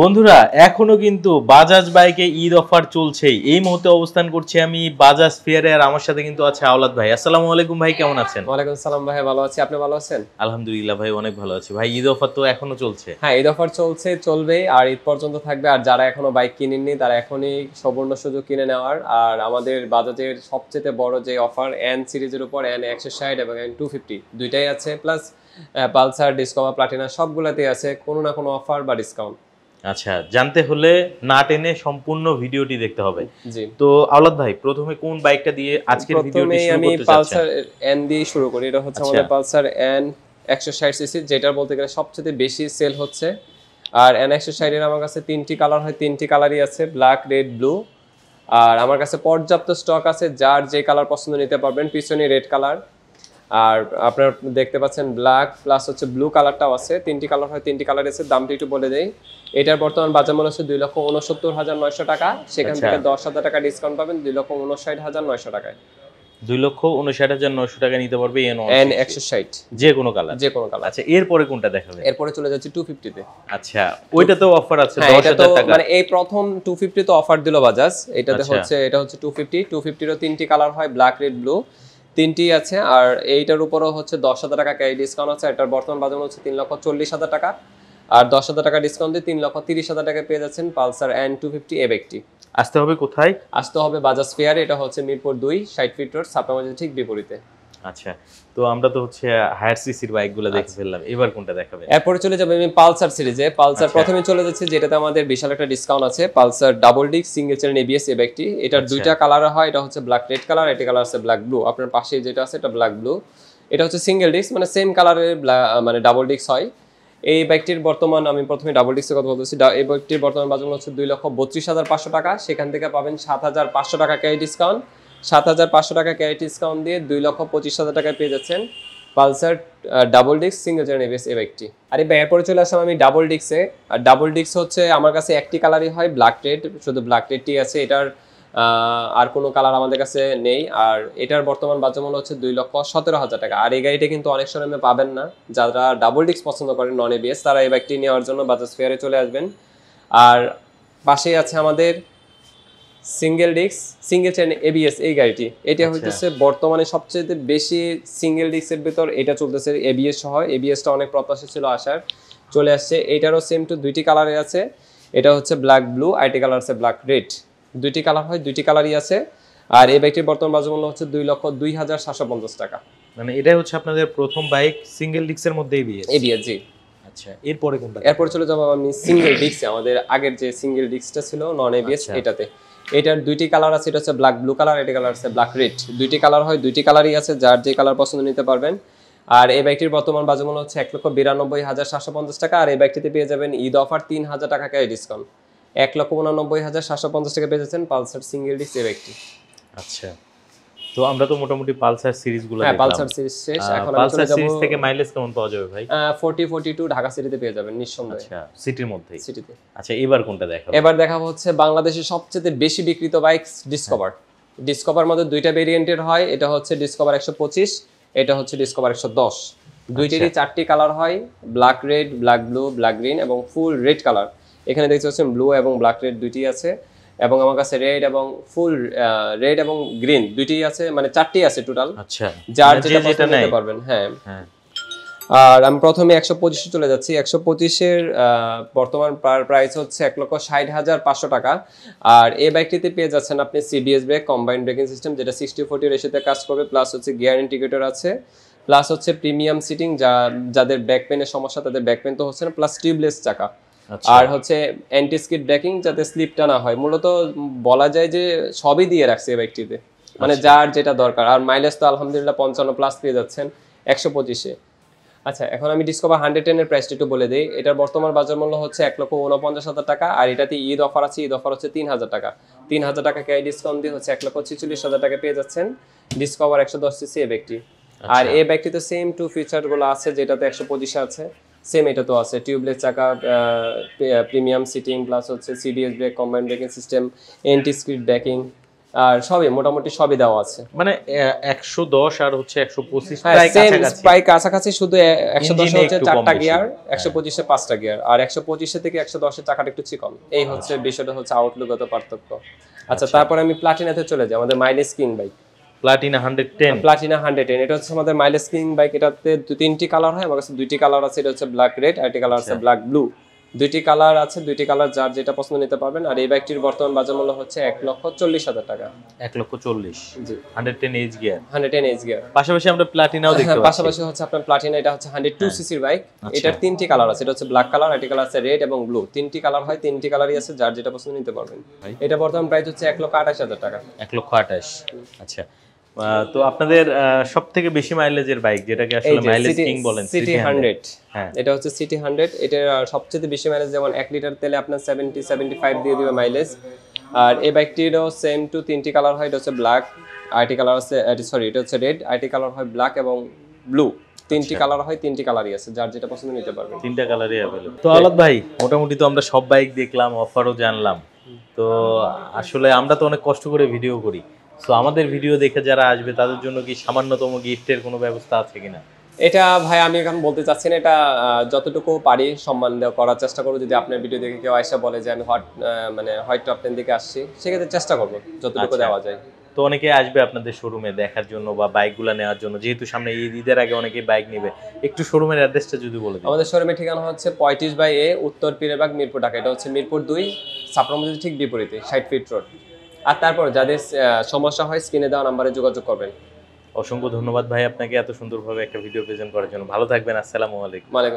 বন্ধুরা এখনো কিন্তু বাজাজ বাইকে ঈদ অফার চলছেই এই মুহূর্তে অবস্থান করছি আমি বাজাজ ফিয়ারে আর আমার সাথে কিন্তু আছে আওলাদ ভাই আসসালামু আলাইকুম ভাই কেমন আছেন ওয়ালাইকুম সালাম ভাই ভালো আছি আপনি ভালো আছেন আলহামদুলিল্লাহ ভাই অনেক ভালো আছি ভাই ঈদ অফার তো এখনো চলছে হ্যাঁ ঈদ অফার চলছে চলবে আর ঈদ পর্যন্ত থাকবে আর যারা এখনো বাইক কিনেননি তারা এখনই সবর্ণ সুযোগ কিনে নেওয়ার আর আমাদের বাজাজের সবচেয়ে বড় যে অফার এন সিরিজের উপর এন একশো সাইড এবং এন টু ফিফটি দুইটাই আছে প্লাস পালসার ডিসকভার প্লাটিনা সবগুলাতেই আছে কোনো না কোনো অফার বা ডিসকাউন্ট আচ্ছা জানতে হলে না টেনে সম্পূর্ণ ভিডিওটি দেখতে হবে তো আওলাদ ভাই প্রথমে কোন বাইকটা দিয়ে আজকের ভিডিওটি শুরু করতে চাচ্ছেন আমি পালসার এন দিয়ে শুরু করি এটা হচ্ছে আমাদের আচ্ছা। পালসার এন 160 সিসি যেটা বলতে গেলে সবচেয়ে বেশি সেল হচ্ছে আর এন 160 এর আমার কাছে তিনটি কালার হয় তিনটি কালারই আছে ব্ল্যাক রেড ব্লু আর আমার কাছে পর্যাপ্ত স্টক আছে যার যে কালার পছন্দ নিতে পারবেন পিছনে রেড কালার আর আপনার দেখতে পাচ্ছেন ব্ল্যাক প্লাস হচ্ছে ব্লু কালারটাও আছে তিনটি কালার হয় তিনটি কালার এসে দামটি একটু বলে দেয় এটার বর্তমান বাজার মূল্য হচ্ছে দুই লক্ষ উনসত্তর হাজার নয়শো টাকা সেখান আচ্ছা। থেকে দশ হাজার টাকা ডিসকাউন্ট পাবেন দুই লক্ষ উনষাট হাজার নয়শো টাকায় দুই লক্ষ উনষাট হাজার নয়শো টাকা নিতে পারবে এন একশো ষাট যে কোনো কালার যে কোনো কালার আচ্ছা এরপরে কোনটা দেখাবে এরপরে চলে যাচ্ছে টু ফিফটিতে আচ্ছা তো অফার আছে হ্যাঁ, মানে এই প্রথম টু তো অফার দিল বাজাজ এটাতে আচ্ছা। হচ্ছে এটা হচ্ছে টু ফিফটি টু ফিফটিরও তিনটি কালার হয় ব্ল্যাক রেড ব্লু তিনটি আছে আর এইটার উপরও হচ্ছে দশ হাজার টাকা ক্যারি ডিসকাউন্ট আছে এটার বর্তমান বাজার হচ্ছে তিন লক্ষ চল্লিশ হাজার টাকা আর দশ হাজার টাকা ডিসকাউন্ট দিয়ে তিন লক্ষ তিরিশ হাজার টাকা পেয়ে যাচ্ছেন পালসার এন টু ফিফটি এবেকটি আসতে হবে কোথায় আসতে হবে বাজাজ ফেয়ারে এটা হচ্ছে মিরপুর দুই সাইট ফিট রোড সাপ্তাহ ঠিক বিপরীতে আচ্ছা তো আমরা তো হচ্ছে হায়ার সিসির বাইকগুলো দেখে আচ্ছা। ফেললাম এবার কোনটা দেখাবে এরপরে চলে যাবে আমি পালসার সিরিজে পালসার আচ্ছা। প্রথমে চলে যাচ্ছে যেটাতে আমাদের বিশাল একটা ডিসকাউন্ট আছে পালসার ডাবল সিঙ্গেল এবিএস এটার আচ্ছা। দুইটা কালার হয় এটা হচ্ছে ব্ল্যাক রেড কালার কালার আছে ব্ল্যাক ব্লু আপনার পাশে যেটা আছে এটা ব্ল্যাক ব্লু এটা হচ্ছে সিঙ্গেল ডিস্ক মানে সেম কালারের মানে ডাবল ডিস্ক হয় এই ব্যাগটির বর্তমান আমি প্রথমে ডাবল ডিস্কের কথা বলতেছি এই বাইকটির বর্তমান বাজার হচ্ছে দুই লক্ষ বত্রিশ হাজার পাঁচশো টাকা সেখান থেকে পাবেন সাত হাজার পাঁচশো টাকা ডিসকাউন্ট সাত হাজার পাঁচশো টাকা ক্যারেট ডিসকাউন্ট দিয়ে দুই লক্ষ পঁচিশ হাজার টাকায় পেয়ে যাচ্ছেন Pulsar double disc single channel ABS এই বাইকটি আর এই এরপরে চলে আসলাম আমি ডাবল ডিস্কে আর ডাবল ডিস্ক হচ্ছে আমার কাছে একটি কালারই হয় ব্ল্যাক রেড শুধু ব্ল্যাক রেডটি আছে এটার আর কোনো কালার আমাদের কাছে নেই আর এটার বর্তমান বাজার মূল্য হচ্ছে দুই লক্ষ সতেরো হাজার টাকা আর এই গাড়িটা কিন্তু অনেক সময় পাবেন না যারা ডাবল ডিস্ক পছন্দ করেন নন এবিএস তারা এই বাইকটি নেওয়ার জন্য বাজাজ ফেয়ারে চলে আসবেন আর পাশেই আছে আমাদের single disc single channel ABS এই গাড়িটি এটা আচ্ছা। হইতেছে বর্তমানে সবচেয়ে বেশি সিঙ্গেল ডিস্কের ভিতর এটা চলতেছে এবিএস সহ এবিএসটা অনেক প্রত্যাশা ছিল আসার চলে আসছে এটারও সেম টু দুইটি কালারে আছে এটা হচ্ছে ব্ল্যাক ব্লু আইটি কালার আছে ব্ল্যাক রেড দুইটি কালার হয় দুইটি কালারই আছে আর এই বাইকটির বর্তমান বাজার মূল্য হচ্ছে দুই লক্ষ দুই হাজার সাতশো পঞ্চাশ টাকা মানে এটাই হচ্ছে আপনাদের প্রথম বাইক সিঙ্গেল ডিস্কের মধ্যে এবিএস এবিএস জি আচ্ছা এরপরে কোনটা এরপরে চলে যাব আমি সিঙ্গেল ডিস্ক আমাদের আগের যে সিঙ্গেল ডিস্কটা ছিল নন এবিএস আচ্ছা। এটাতে এটার দুইটি কালার আছে এটা হচ্ছে ব্ল্যাক ব্লু কালার এটা কালার আছে ব্ল্যাক রেড দুইটি কালার হয় দুইটি কালারই আছে যার যে কালার পছন্দ নিতে পারবেন আর এই ব্যাগটির বর্তমান মূল্য হচ্ছে এক লক্ষ বিরানব্বই হাজার সাতশো পঞ্চাশ টাকা আর এই ব্যাগটিতে পেয়ে যাবেন ঈদ অফার তিন হাজার টাকা ক্যাশ ডিসকাউন্ট এক লক্ষ উনানব্বই হাজার সাতশো পঞ্চাশ টাকা পেয়ে যাচ্ছেন পালসার সিঙ্গেল ডিস্ক এই ব্যাগটি আচ্ছা তো আমরা তো মোটামুটি পালসার সিরিজগুলো হ্যাঁ পালসার সিরিজ শেষ এখন পালসার সিরিজ থেকে মাইলেজ কেমন পাওয়া যাবে ভাই 40 42 ঢাকা সিটিতে পেয়ে যাবেন নিঃসন্দেহে আচ্ছা সিটির মধ্যেই সিটিতে আচ্ছা এবার কোনটা দেখাবো এবার দেখাবো হচ্ছে বাংলাদেশের সবচেয়ে বেশি বিক্রিত বাইক ডিসকভার ডিসকভার মধ্যে দুইটা ভেরিয়েন্টের হয় এটা হচ্ছে ডিসকভার 125 এটা হচ্ছে ডিসকভার 110 দুইটেরই চারটি কালার হয় black red black blue black green এবং ফুল রেড কালার এখানে দেখতে পাচ্ছেন ব্লু এবং ব্ল্যাক রেড দুইটি আছে এবং আমার কাছে রেড এবং ফুল রেড এবং গ্রিন দুইটি আছে মানে চারটি আছে টোটাল আচ্ছা যার মানে যেটা পছন্দ পারবেন হ্যাঁ।, হ্যাঁ আর আমি প্রথমে একশো পঁচিশে চলে যাচ্ছি একশো পঁচিশের বর্তমান প্রাইস হচ্ছে এক লক্ষ ষাট হাজার পাঁচশো টাকা আর এই বাইকটিতে পেয়ে যাচ্ছেন আপনি CBS brake combine braking system যেটা সিক্সটি ফোর্টি রেশিওতে কাজ করবে প্লাস হচ্ছে গিয়ার ইন্ডিকেটর আছে প্লাস হচ্ছে প্রিমিয়াম সিটিং যা যাদের ব্যাক পেনের সমস্যা তাদের ব্যাক পেন তো হচ্ছে না প্লাস টিউবলেস চাকা আচ্ছা। আর হচ্ছে স্কিড ব্রেকিং যাতে স্লিপটা না হয় মূলত বলা যায় যে সবই দিয়ে রাখছে এই বাইকটিতে মানে আচ্ছা। যার যেটা দরকার আর মাইলেজ তো আলহামদুলিল্লাহ পঞ্চান্ন প্লাস পেয়ে যাচ্ছেন একশো পঁচিশে আচ্ছা এখন আমি ডিসকভার হান্ড্রেড টেনের প্রাইসটা একটু বলে দিই এটার বর্তমান বাজার মূল্য হচ্ছে এক লক্ষ উনপঞ্চাশ হাজার টাকা আর এটাতে ঈদ অফার আছে ঈদ অফার হচ্ছে তিন হাজার টাকা তিন হাজার টাকা ক্যারি ডিসকাউন্ট দিয়ে হচ্ছে এক লক্ষ ছিচল্লিশ হাজার টাকা পেয়ে যাচ্ছেন ডিসকভার একশো দশ সিসি এ ব্যাগটি আর আচ্ছা। এই ব্যাগটিতে সেম টু ফিচারগুলো আছে যেটাতে একশো পঁচিশে আছে সেম এটা তো আছে টিউবলেস চাকা প্রিমিয়াম সিটিং প্লাস হচ্ছে CBS brake combine braking system anti skid braking আর সবই মোটামুটি সবই দেওয়া আছে মানে একশো দশ আর হচ্ছে একশো পঁচিশ হ্যাঁ, প্রায় কাছাকাছি শুধু একশো দশে হচ্ছে চারটা গিয়ার হ্যাঁ। একশো এ পাঁচটা গিয়ার আর একশো পঁচিশে থেকে একশো দশের টাকাটা একটু চিকন এই হচ্ছে বিষয়টা হচ্ছে আউটলুকগত পার্থক্য আচ্ছা, আচ্ছা তারপরে আমি প্লাটিনাতে চলে যাই আমাদের mileage king bike Platina 110 Platina 110 এটা হচ্ছে আমাদের মাইলেজ কিং বাইক এটাতে দুই তিনটি কালার হয় আমার কাছে দুইটি কালার আছে এটা হচ্ছে ব্ল্যাক রেড আর একটি কালার আছে ব্ল্যাক আচ্ছা। ব্লু দুইটি কালার আছে দুইটি কালার যার যেটা পছন্দ নিতে পারবেন আর এই ব্যাগটির বর্তমান বাজার মূল্য হচ্ছে এক লক্ষ চল্লিশ হাজার টাকা এক লক্ষ চল্লিশ জি hundred ten H gear hundred ten H gear পাশাপাশি আমরা প্লাটিনাও দেখতে হ্যাঁ, পাশাপাশি হচ্ছে আপনার প্লাটিনা এটা হচ্ছে হান্ড্রেড টু সিসির বাইক এটার তিনটি কালার আছে এটা হচ্ছে ব্ল্যাক কালার একটি কালার আছে রেড এবং ব্লু তিনটি কালার হয় তিনটি কালারই আছে যার যেটা পছন্দ নিতে পারবেন এটা বর্তমান প্রাইস হচ্ছে এক লক্ষ আঠাশ হাজার টাকা এক লক্ষ আঠাশ আচ্ছা তো আপনাদের সবথেকে বেশি মাইলেজের বাইক যেটাকে আসলে মাইলেজ কিং বলেন সিটি 100 হ্যাঁ এটা হচ্ছে সিটি 100 এটা সবচেয়ে বেশি মাইলেজ যেমন 1 লিটার তেলে আপনার 70 75 দিয়ে দিবে মাইলেজ আর এই বাইকটিরও সেম টু তিনটি কালার হয় এটা হচ্ছে ব্ল্যাক আইটি কালার আছে সরি এটা হচ্ছে রেড আইটি কালার হয় ব্ল্যাক এবং ব্লু তিনটি কালার আচ্ছা। হয় তিনটি কালারই আছে যার যেটা পছন্দ নিতে পারবে তিনটা কালারই अवेलेबल তো আলাদ ভাই মোটামুটি তো আমরা সব বাইক দেখলাম অফারও জানলাম তো আসলে আমরা তো অনেক কষ্ট করে ভিডিও করি সো আমাদের ভিডিও দেখে যারা আসবে তাদের জন্য কি সামান্যতম গিফটের কোনো ব্যবস্থা আছে কিনা এটা ভাই আমি এখন বলতে চাচ্ছি না এটা যতটুকু পারি সম্মান করার চেষ্টা করবো যদি আপনার ভিডিও দেখে কেউ আসা বলে যে আমি হট মানে হয়তো আপনার দিকে আসছি সেক্ষেত্রে চেষ্টা করবো যতটুকু আচ্ছা। দেওয়া যায় তো অনেকে আসবে আপনাদের শোরুমে দেখার জন্য বা বাইকগুলো নেওয়ার জন্য যেহেতু সামনে ঈদ ঈদের আগে অনেকে বাইক নেবে একটু শোরুমের অ্যাড্রেসটা যদি বলে আমাদের শোরুমের ঠিকানা হচ্ছে পঁয়ত্রিশ বাই এ উত্তর পীরেবাগ মিরপুর ঢাকা এটা হচ্ছে মিরপুর দুই সাপ্রমজির ঠিক বিপরীতে ষাট ফিট রোড আর তারপর যাদের সমস্যা হয় স্ক্রিনে দেওয়া নাম্বারে যোগাযোগ করবেন অসংখ্য ধন্যবাদ ভাই আপনাকে এত সুন্দরভাবে একটা ভিডিও প্রেজেন্ট করার জন্য ভালো থাকবেন আসসালামু আলাইকুম